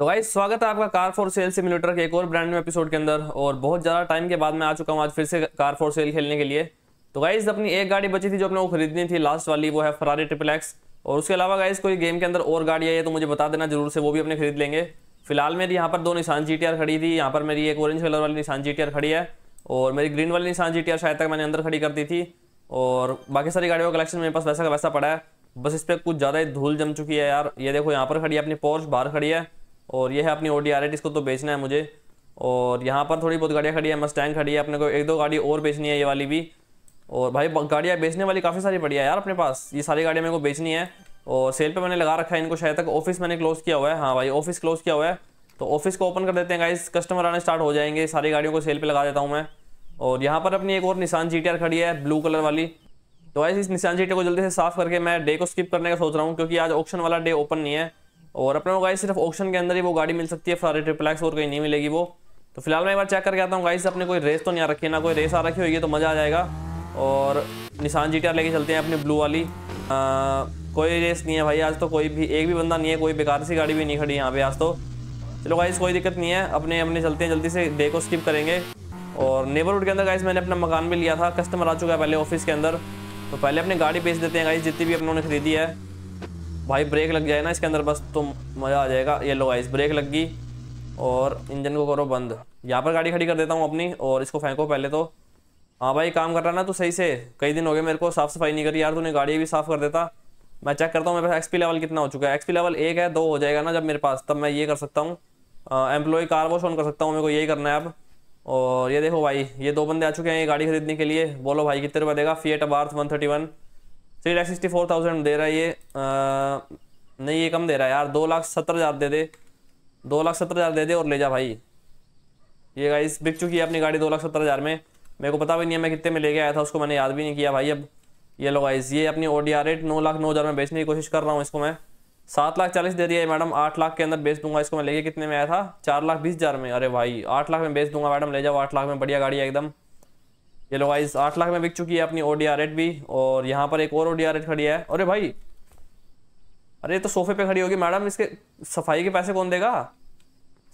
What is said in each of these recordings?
तो भाई स्वागत है आपका कार फॉर सेल सिमुलेटर के एक और ब्रांड में एपिसोड के अंदर और बहुत ज़्यादा टाइम के बाद मैं आ चुका हूँ आज फिर से कार फॉर सेल खेलने के लिए तो गाइज अपनी एक गाड़ी बची थी जो अपने को खरीदनी थी लास्ट वाली वो है फरारी ट्रिपल एक्स और उसके अलावा गाइज कोई गेम के अंदर और गाड़ी आई है तो मुझे बता देना जरूर से वो भी अपने खरीद लेंगे फिलहाल मेरी यहाँ पर दो निशान जी खड़ी थी यहाँ पर मेरी एक ऑरेंज कलर वाली निशान जी खड़ी है और मेरी ग्रीन वाली निशान जी शायद तक मैंने अंदर खड़ी कर दी थी और बाकी सारी गाड़ियों का कलेक्शन मेरे पास वैसा का वैसा पड़ा है बस इस पर कुछ ज़्यादा ही धूल जम चुकी है यार ये देखो यहाँ पर खड़ी है अपनी पोर्च बाहर खड़ी है और ये है अपनी ओ डी आर इसको तो बेचना है मुझे और यहाँ पर थोड़ी बहुत गाड़ियाँ खड़ी है मस्टैंग खड़ी है अपने को एक दो गाड़ी और बेचनी है ये वाली भी और भाई गाड़ियाँ बेचने वाली काफ़ी सारी बढ़िया है यार अपने पास ये सारी गाड़ियाँ मेरे को बेचनी है और सेल पे मैंने लगा रखा है इनको शायद तक ऑफिस मैंने क्लोज़ किया हुआ है हाँ भाई ऑफिस क्लोज़ किया हुआ है तो ऑफिस को ओपन कर देते हैं गाइस कस्टमर आने स्टार्ट हो जाएंगे सारी गाड़ियों को सेल पे लगा देता हूँ मैं और यहाँ पर अपनी एक और निशान जी खड़ी है ब्लू कलर वाली तो वैसे इस निशान जी को जल्दी से साफ करके मैं डे को स्किप करने का सोच रहा हूँ क्योंकि आज ऑप्शन वाला डे ओपन नहीं है और अपने को गाइस सिर्फ ऑप्शन के अंदर ही वो गाड़ी मिल सकती है फ्रारी ट्रिपल एक्स और कहीं नहीं मिलेगी वो तो फिलहाल मैं एक बार चेक करके आता हूँ गाइस अपने कोई रेस तो नहीं आ रखी है ना कोई रेस आ रखी होगी तो मज़ा आ जाएगा और निशान जी लेके चलते हैं अपनी ब्लू वाली आ, कोई रेस नहीं है भाई आज तो कोई भी एक भी बंदा नहीं है कोई बेकार सी गाड़ी भी नहीं खड़ी यहाँ पे आज तो चलो गाइस कोई दिक्कत नहीं है अपने अपने चलते हैं जल्दी से डे को स्किप करेंगे और नेबरहुड के अंदर गाइस मैंने अपना मकान भी लिया था कस्टमर आ चुका है पहले ऑफिस के अंदर तो पहले अपनी गाड़ी बेच देते हैं गाइस जितनी भी अपनों ने खरीदी है भाई ब्रेक लग जाए ना इसके अंदर बस तो मज़ा आ जाएगा ये लो आइस ब्रेक लग गई और इंजन को करो बंद यहाँ पर गाड़ी खड़ी कर देता हूँ अपनी और इसको फेंको पहले तो हाँ भाई काम कर रहा ना तो सही से कई दिन हो गए मेरे को साफ़ सफाई नहीं करी यार तूने गाड़ी भी साफ़ कर देता मैं चेक करता हूँ मेरे पास एक्सपी लेवल कितना हो चुका है एक्सपी लेवल एक है दो हो जाएगा ना जब मेरे पास तब मैं ये कर सकता हूँ एम्प्लॉय कार वॉश ऑन कर सकता हूँ मेरे को यही करना है अब और ये देखो भाई ये दो बंदे आ चुके हैं ये गाड़ी खरीदने के लिए बोलो भाई कितने रुपये देगा Fiat Abarth one thirty one three lakh sixty four thousand दे रहा है ये आ, नहीं ये कम दे रहा है यार दो लाख सत्तर हज़ार दे दे दो लाख सत्तर हज़ार दे दे और ले जा भाई ये गाइस बिक चुकी है अपनी गाड़ी दो लाख सत्तर हज़ार में मेरे को पता भी नहीं है मैं कितने में लेके आया था उसको मैंने याद भी नहीं किया भाई अब ये लो गाइस ये अपनी ओ डी आर रेट नौ लाख नौ हज़ार में बेचने की कोशिश कर रहा हूँ इसको मैं सात लाख चालीस दे दिया मैडम आठ लाख के अंदर बेच दूंगा इसको मैं लेके कितने में आया था चार लाख बीस हज़ार में अरे भाई आठ लाख में बेच दूंगा मैडम ले जाओ आठ लाख में बढ़िया गाड़ी है एकदम ये लो गाइस आठ लाख में बिक चुकी है अपनी ओडीआर भी और यहाँ पर एक और ओडीआर खड़ी है अरे भाई अरे तो सोफे पे खड़ी होगी मैडम इसके सफाई के पैसे कौन देगा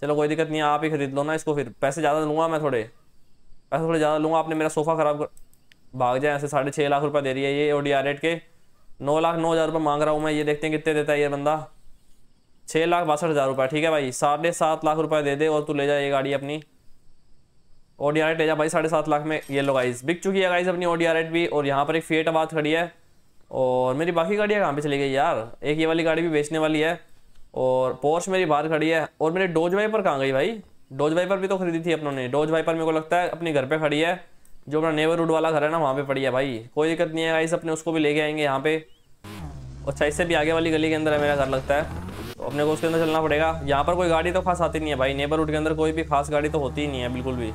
चलो कोई दिक्कत नहीं है आप ही खरीद लो ना इसको फिर पैसे ज़्यादा लूँगा मैं थोड़े पैसे थोड़े ज़्यादा लूँगा आपने मेरा सोफ़ा ख़राब कर भाग जाए ऐसे साढ़े छः लाख रुपये दे रही है ये ओ के नौ लाख नौ हज़ार रुपये मांग रहा हूँ मैं ये देखते हैं कितने देता है ये बंदा छः लाख बासठ हज़ार रुपये ठीक है भाई साढ़े सात लाख रुपये दे दे और तू ले जाए ये गाड़ी अपनी ओडी आर ले जा भाई साढ़े सात लाख में ये लो गाइस बिक चुकी है गाइस अपनी ओडी आर एट भी और यहाँ पर एक फेट आबाद खड़ी है और मेरी बाकी गाड़ियाँ कहाँ पे चली गई यार एक ये वाली गाड़ी भी बेचने वाली है और पोर्स मेरी बाहर खड़ी है और मेरी डोज वाइपर कहाँ गई भाई डोज वाइपर भी तो खरीदी थी अपनों ने डोज वाइपर मेरे को लगता है अपने घर पर खड़ी है जो अपना नेबरहुड वाला घर है ना वहाँ पर पड़ी है भाई कोई दिक्कत नहीं है गाइस अपने उसको भी लेके आएंगे यहाँ पे अच्छा इससे भी आगे वाली गली के अंदर है मेरा घर लगता है तो अपने को उसके अंदर चलना पड़ेगा यहाँ पर कोई गाड़ी तो खास आती नहीं है भाई नेबर रूट के अंदर कोई भी खास गाड़ी तो होती ही नहीं है बिल्कुल भी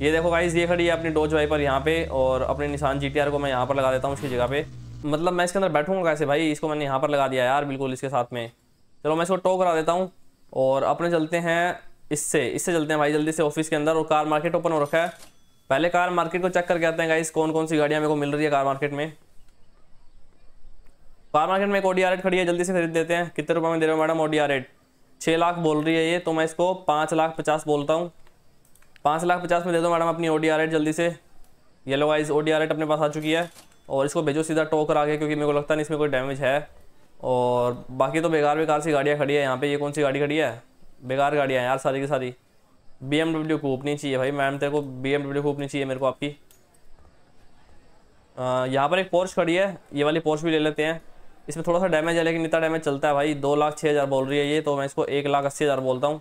ये देखो गाइस ये खड़ी है अपनी डोज वाइपर यहाँ पे और अपने निशान जी को मैं यहाँ पर लगा देता हूँ उसकी जगह पे मतलब मैं इसके अंदर बैठूंगा कैसे भाई इसको मैंने यहाँ पर लगा दिया यार बिल्कुल इसके साथ में चलो मैं इसको टो करा देता हूँ और अपने चलते हैं इससे इससे चलते हैं भाई जल्दी से ऑफिस के अंदर और कार मार्केट ओपन हो रखा है पहले कार मार्केट को चेक करके आते हैं गाइस कौन कौन सी गाड़ियाँ मेरे को मिल रही है कार मार्केट में कार मार्केट में एक ओडी खड़ी है जल्दी से खरीद देते हैं कितने रुपये में दे रहे हो मैडम ओडी छः लाख बोल रही है ये तो मैं इसको पाँच लाख पचास बोलता हूँ पाँच लाख पचास में दे दो मैडम अपनी ओ जल्दी से येलो वाइज ओ अपने पास आ चुकी है और इसको भेजो सीधा टो आगे क्योंकि मेरे को लगता नहीं इसमें कोई डैमेज है और बाकी तो बेकार बेकार सी गाड़ियाँ खड़ी है यहाँ पे ये कौन सी गाड़ी खड़ी है बेकार गाड़ियाँ यार सारी की सारी बी एम डब्ल्यू कूप चाहिए भाई मैम तेरे को बी एम डब्ल्यू कूप चाहिए मेरे को आपकी यहाँ पर एक पोर्च खड़ी है ये वाली पोर्च भी ले लेते हैं इसमें थोड़ा सा डैमेज है लेकिन इतना डैमेज चलता है भाई दो लाख छः हज़ार बोल रही है ये तो मैं इसको एक लाख अस्सी हज़ार बोलता हूँ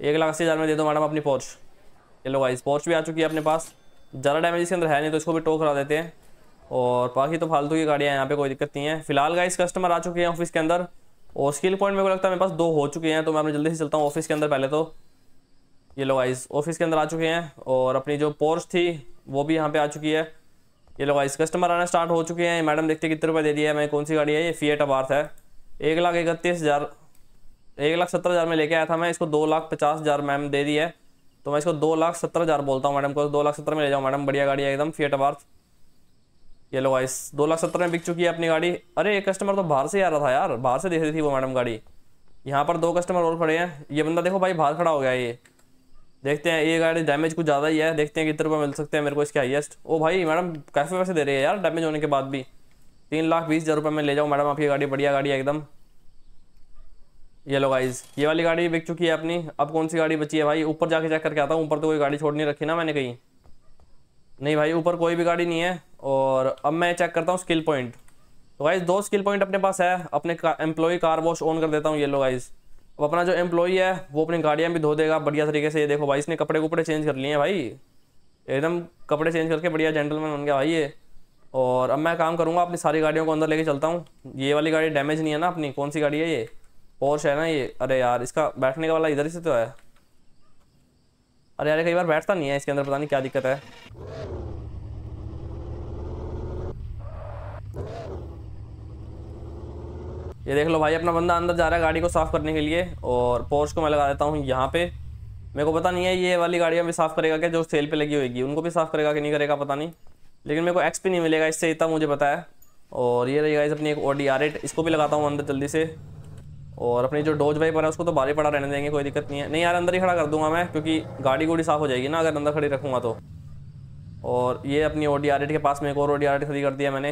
एक लाख अस्सी हज़ार में दे दो मैडम अपनी पोर्च ये लो गाइस पोर्च भी आ चुकी है अपने पास ज़्यादा डैमेज इसके अंदर है नहीं तो इसको भी टो करा देते हैं और बाकी तो फालतू की गाड़ियाँ यहाँ पे कोई दिक्कत नहीं है फिलहाल गाइस कस्टमर आ चुके हैं ऑफिस के अंदर और स्किल पॉइंट मेरे को लगता है मेरे पास दो हो चुके हैं तो मैं अपने जल्दी से चलता हूँ ऑफिस के अंदर पहले तो ये लो गाइस ऑफिस के अंदर आ चुके हैं और अपनी जो पोर्च थी वो भी यहाँ पर आ चुकी है ये लो गाइस कस्टमर आना स्टार्ट हो चुके हैं मैडम देखते कितने रुपये दे दिया है मैं कौन सी गाड़ी है ये फीएट अबार्थ है एक लाख इकतीस हज़ार एक लाख सत्तर हज़ार में लेके आया था मैं इसको दो लाख पचास हज़ार मैम दे दी है तो मैं इसको दो लाख सत्तर हज़ार बोलता हूँ मैडम को तो दो लाख सत्तर में ले जाओ मैडम बढ़िया गाड़ी है एकदम फेट वार्थ ये लो वाइस दो लाख सत्तर में बिक चुकी है अपनी गाड़ी अरे एक कस्टमर तो बाहर से आ रहा था यार बाहर से देख रही थी वो मैडम गाड़ी यहाँ पर दो कस्टमर और खड़े हैं ये बंदा देखो भाई बाहर खड़ा हो गया ये देखते हैं ये गाड़ी डैमेज कुछ ज़्यादा ही है देखते हैं कितने रुपये मिल सकते हैं मेरे को इसके हाइएस्ट ओ भाई मैडम काफ़ी पैसे दे रही है यार डैमेज होने के बाद भी तीन लाख बीस हज़ार रुपये में ले जाओ मैडम आपकी गाड़ी बढ़िया गाड़ी है एकदम ये लो गाइज ये वाली गाड़ी बिक चुकी है अपनी अब कौन सी गाड़ी बची है भाई ऊपर जाके चेक करके आता हूँ ऊपर तो कोई गाड़ी छोड़ नहीं रखी ना मैंने कहीं नहीं भाई ऊपर कोई भी गाड़ी नहीं है और अब मैं चेक करता हूँ स्किल पॉइंट तो गाइज दो स्किल पॉइंट अपने पास है अपने एम्प्लॉई कार वॉश ऑन कर देता हूँ ये लो गाइज अब अपना जो एम्प्लॉई है वो अपनी गाड़ियाँ भी धो देगा बढ़िया तरीके से ये देखो भाई इसने कपड़े कपड़े चेंज कर लिए हैं भाई एकदम कपड़े चेंज करके बढ़िया जेंटलमैन बन गया भाई ये और अब मैं काम करूँगा अपनी सारी गाड़ियों को अंदर लेके चलता हूँ ये वाली गाड़ी डैमेज नहीं है ना अपनी कौन सी गाड़ी है ये पोर्श है ना ये अरे यार इसका बैठने का वाला इधर ही से तो है अरे यार कई बार बैठता नहीं है इसके अंदर पता नहीं क्या दिक्कत है ये देख लो भाई अपना बंदा अंदर जा रहा है गाड़ी को साफ़ करने के लिए और पोर्च को मैं लगा देता हूँ यहाँ पे मेरे को पता नहीं है ये वाली गाड़ियाँ भी साफ़ करेगा क्या जो सेल पे लगी होगी उनको भी साफ़ करेगा कि नहीं करेगा पता नहीं लेकिन मेरे को एक्स पी नहीं मिलेगा इससे इतना मुझे पता है और ये रहेगा इस अपनी एक ओडी आर इसको भी लगाता हूँ अंदर जल्दी से और अपनी जो डोज वाइपर है उसको तो बारी पड़ा रहने देंगे कोई दिक्कत नहीं है नहीं यार अंदर ही खड़ा कर दूंगा मैं क्योंकि गाड़ी गुड़ी साफ़ हो जाएगी ना अगर अंदर खड़ी रखूँगा तो और ये अपनी ओ डी के पास में एक और ओ डी खड़ी कर दिया मैंने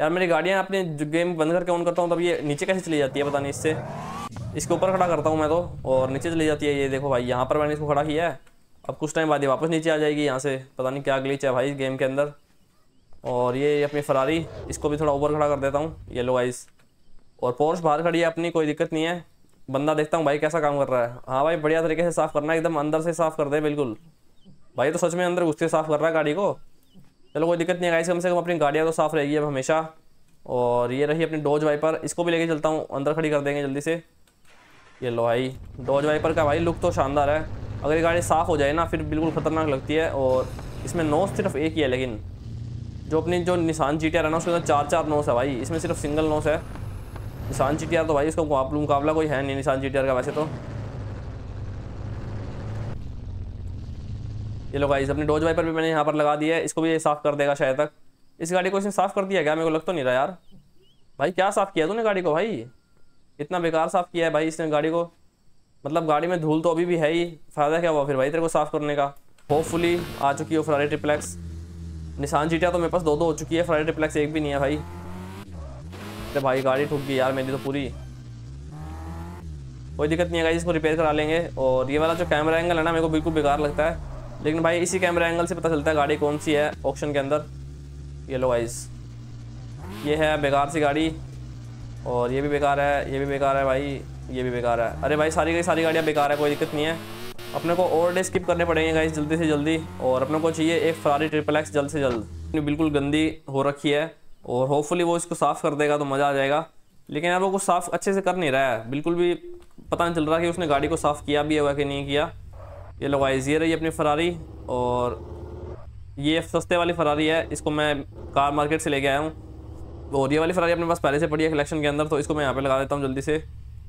यार मेरी गाड़ियाँ अपने गेम बंद करके ऑन करता हूँ तब ये नीचे कैसे चली जाती है पता नहीं इससे इसके ऊपर खड़ा करता हूँ मैं तो और नीचे चली जाती है ये देखो भाई यहाँ पर मैंने इसको खड़ा किया है अब कुछ टाइम बाद ये वापस नीचे आ जाएगी यहाँ से पता नहीं क्या अगली है भाई गेम के अंदर और ये अपनी फरारी इसको भी थोड़ा ऊपर खड़ा कर देता हूँ येलो आइज़ और पोर्स बाहर खड़ी है अपनी कोई दिक्कत नहीं है बंदा देखता हूँ भाई कैसा काम कर रहा है हाँ भाई बढ़िया तरीके से साफ़ करना एकदम अंदर से साफ़ कर दे बिल्कुल भाई तो सच में अंदर घुस साफ़ कर रहा है गाड़ी को चलो कोई दिक्कत नहीं है कम से कम अपनी गाड़ियाँ तो साफ़ रहेगी अब हमेशा और ये रही अपनी डोज वाइपर इसको भी लेके चलता हूँ अंदर खड़ी कर देंगे जल्दी से ये लो भाई डोज वाइपर का भाई लुक तो शानदार है अगर ये गाड़ी साफ़ हो जाए ना फिर बिल्कुल ख़तरनाक लगती है और इसमें नोस सिर्फ एक ही है लेकिन जो अपनी जो निशान जी रहना है ना उसके अंदर चार चार नोस है भाई इसमें सिर्फ सिंगल नोस है निशान जी तो भाई इसका मुकाबला कोई है नहीं निशान जी का वैसे तो ये लो आई अपने डोज वाइपर भी मैंने यहाँ पर लगा दिया है इसको भी ये साफ़ कर देगा शायद तक इस गाड़ी को इसने साफ़ कर दिया क्या मेरे को लग तो नहीं रहा यार भाई क्या साफ़ किया तूने गाड़ी को भाई इतना बेकार साफ़ किया है भाई इसने गाड़ी को मतलब गाड़ी में धूल तो अभी भी है ही फ़ायदा क्या हुआ फिर भाई तेरे को साफ़ करने का होपफुली आ चुकी हो फ्रारी ट्रिप्लेक्स निशान चीटिया तो मेरे पास दो दो हो चुकी है फ्रारी ट्रिप्लेक्स एक भी नहीं है भाई सकते भाई गाड़ी ठुक गई यार मेरी तो पूरी कोई दिक्कत नहीं है इसको रिपेयर करा लेंगे और ये वाला जो कैमरा एंगल है ना मेरे को बिल्कुल बेकार लगता है लेकिन भाई इसी कैमरा एंगल से पता चलता है गाड़ी कौन सी है ऑप्शन के अंदर ये लो गाइस ये है बेकार सी गाड़ी और ये भी बेकार है ये भी बेकार है भाई ये भी बेकार है अरे भाई सारी की सारी गाड़ियाँ बेकार है कोई दिक्कत नहीं है अपने को ओवर डे स्किप करने पड़ेंगे गाइस जल्दी से जल्दी और अपने को चाहिए एक फरारी ट्रिपल एक्स जल्द से जल्द बिल्कुल गंदी हो रखी है और होपफुली वो इसको साफ़ कर देगा तो मज़ा आ जाएगा लेकिन यार वो कुछ साफ़ अच्छे से कर नहीं रहा है बिल्कुल भी पता नहीं चल रहा कि उसने गाड़ी को साफ़ किया भी होगा कि नहीं किया ये लवाइजियर है रही अपनी फरारी और ये सस्ते वाली फरारी है इसको मैं कार मार्केट से लेके आया हूँ और ये वाली फरारी अपने पास पहले से पड़ी है कलेक्शन के अंदर तो इसको मैं यहाँ पे लगा देता हूँ जल्दी से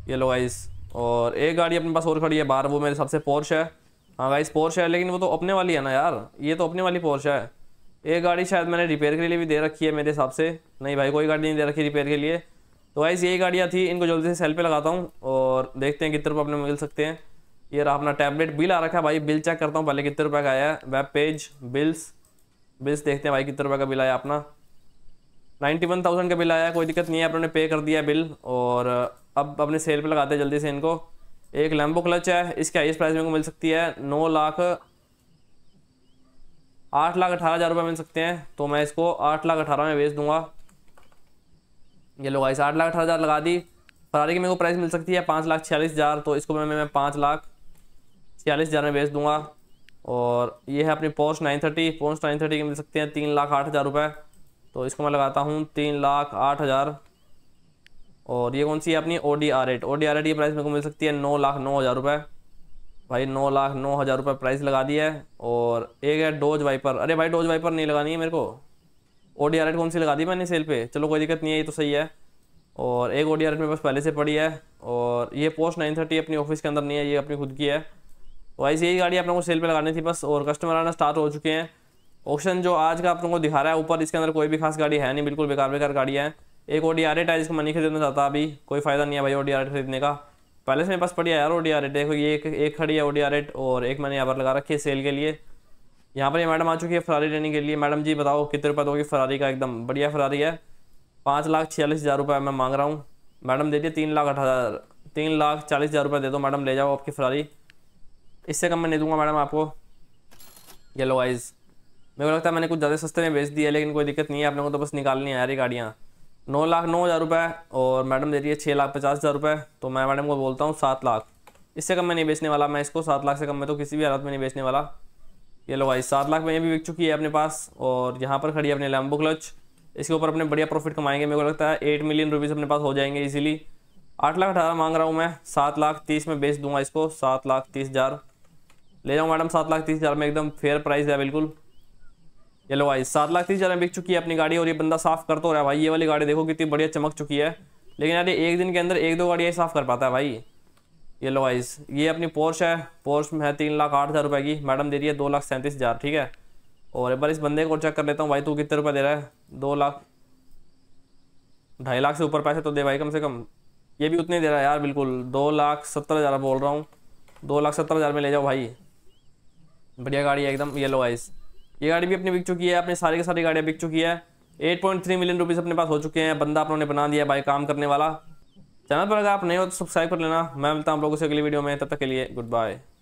ये लो गाइस और एक गाड़ी अपने पास और खड़ी है बाहर वो मेरे हिसाब से पोर्श है हाँ गाइस पोर्श है लेकिन वो तो अपने वाली है ना यार ये तो अपने वाली पोर्श है ये गाड़ी शायद मैंने रिपेयर के लिए भी दे रखी है मेरे हिसाब से नहीं भाई कोई गाड़ी नहीं दे रखी रिपेयर के लिए तो वाइस यही गाड़ियाँ थी इनको जल्दी से सेल पे लगाता हूँ और देखते हैं कितने रुपये अपने मिल सकते हैं ये रहा अपना टैबलेट बिल आ रखा है भाई बिल चेक करता हूँ पहले कितने रुपये का आया है वेब पेज बिल्स बिल्स देखते हैं भाई कितने रुपये का बिल आया अपना नाइन्टी वन थाउजेंड का बिल आया कोई दिक्कत नहीं है अपने पे कर दिया बिल और अब अपने सेल पे लगाते हैं जल्दी से इनको एक लैम्बो क्लच है इसकी हाइस्ट प्राइस मेरे को मिल सकती है नौ लाख आठ लाख अठारह हज़ार रुपये मिल सकते हैं तो मैं इसको आठ लाख अठारह में बेच दूंगा ये लोग इस आठ लाख अठारह हज़ार लगा दी फरारी की मेरे को प्राइस मिल सकती है पाँच लाख छियालीस हज़ार तो इसको मैं मैं पाँच लाख छियालीस हज़ार में बेच दूंगा और ये है अपनी Porsche nine thirty Porsche nine thirty के मिल सकते हैं तीन लाख आठ हज़ार रुपये तो इसको मैं लगाता हूँ तीन लाख आठ हज़ार और ये कौन सी है अपनी O D R eight O D R eight ये प्राइस मेरे को मिल सकती है नौ लाख नौ हज़ार रुपये भाई नौ लाख नौ हज़ार रुपये प्राइस लगा दिया है और एक है डोज वाइपर अरे भाई डोज वाइपर नहीं लगानी है मेरे को ओ डी आर कौन सी लगा दी मैंने सेल पे चलो कोई दिक्कत नहीं है ये तो सही है और एक ओ डी आर एड मेरे पास पहले से पड़ी है और ये पोस्ट नाइन थर्टी अपनी ऑफिस के अंदर नहीं है ये अपनी खुद की है वाइस तो यही गाड़ी आप लोगों को सेल पर लगानी थी बस और कस्टमर आना स्टार्ट हो चुके हैं ऑप्शन जो आज का आप लोगों को दिखा रहा है ऊपर इसके अंदर कोई भी खास गाड़ी है नहीं बिल्कुल बेकार बेकार गाड़ियाँ हैं एक ओ डी आर एट है जिसको मनी खरीदना चाहता अभी कोई फ़ायदा नहीं है भाई ओ डी आर खरीदने का पहले से मेरे पास पड़ी है यार ओ डी देखो ये एक, एक खड़ी है ओडिया रेट और एक मैंने यहाँ पर लगा रखी है सेल के लिए यहाँ पर ये मैडम आ चुकी है फरारी लेने के लिए मैडम जी बताओ कितने रुपये दोगे फरारी का एकदम बढ़िया फरारी है पाँच लाख छियालीस हज़ार रुपये मैं मांग रहा हूँ मैडम दे दिए तीन लाख अठारह तीन लाख चालीस हज़ार रुपये दे दो मैडम ले जाओ आपकी फरारी इससे कम मैं नहीं दूंगा मैडम आपको येलो आइज़ मेरे को लगता है मैंने कुछ ज़्यादा सस्ते में बेच दिया लेकिन कोई दिक्कत नहीं है आप लोगों को तो बस निकालनी है यार ये गाड़ियाँ नौ लाख नौ हज़ार रुपये और मैडम दे रही है छः लाख पचास हज़ार रुपये तो मैं मैडम को बोलता हूँ सात लाख इससे कम मैं नहीं बेचने वाला मैं इसको सात लाख से कम मैं तो किसी भी हालत में नहीं बेचने वाला ये लो भाई सात लाख में ये भी बिक चुकी है अपने पास और यहाँ पर खड़ी है अपने लैम्बो क्लच इसके ऊपर अपने बढ़िया प्रॉफिट कमाएंगे मेरे को लगता है एट मिलियन रुपीज़ अपने पास हो जाएंगे इजीली आठ लाख अठारह मांग रहा हूँ मैं सात लाख तीस में बेच दूंगा इसको सात लाख तीस हज़ार ले जाऊँ मैडम सात लाख तीस हज़ार में एकदम फेयर प्राइस है बिल्कुल ये लो भाई सात लाख तीस हज़ार में बिक चुकी है अपनी गाड़ी और ये बंदा साफ कर तो रहा है भाई ये वाली गाड़ी देखो कितनी बढ़िया चमक चुकी है लेकिन यार एक दिन के अंदर एक दो गाड़ियाँ साफ कर पाता है भाई ये लो ये अपनी पोर्स है पोर्स में है तीन लाख आठ हज़ार रुपये की मैडम दे रही है दो लाख सैंतीस हज़ार ठीक है और एक बार इस बंदे को चेक कर लेता हूँ भाई तू कितने रुपये दे रहा है दो लाख ढाई लाख से ऊपर पैसे तो दे भाई कम से कम ये भी उतने दे रहा है यार बिल्कुल दो लाख सत्तर हज़ार बोल रहा हूँ दो लाख सत्तर हज़ार में ले जाओ भाई बढ़िया गाड़ी है एकदम येलो आइज़ ये गाड़ी भी अपनी बिक चुकी है अपने सारी की सारी गाड़ियाँ बिक चुकी है eight point three million rupees अपने पास हो चुके हैं बंदा अपनों ने बना दिया भाई काम करने वाला चैनल पर अगर आप नए हो तो सब्सक्राइब कर लेना मैं मिलता हूँ आप लोगों से अगली वीडियो में तब तक के लिए गुड बाय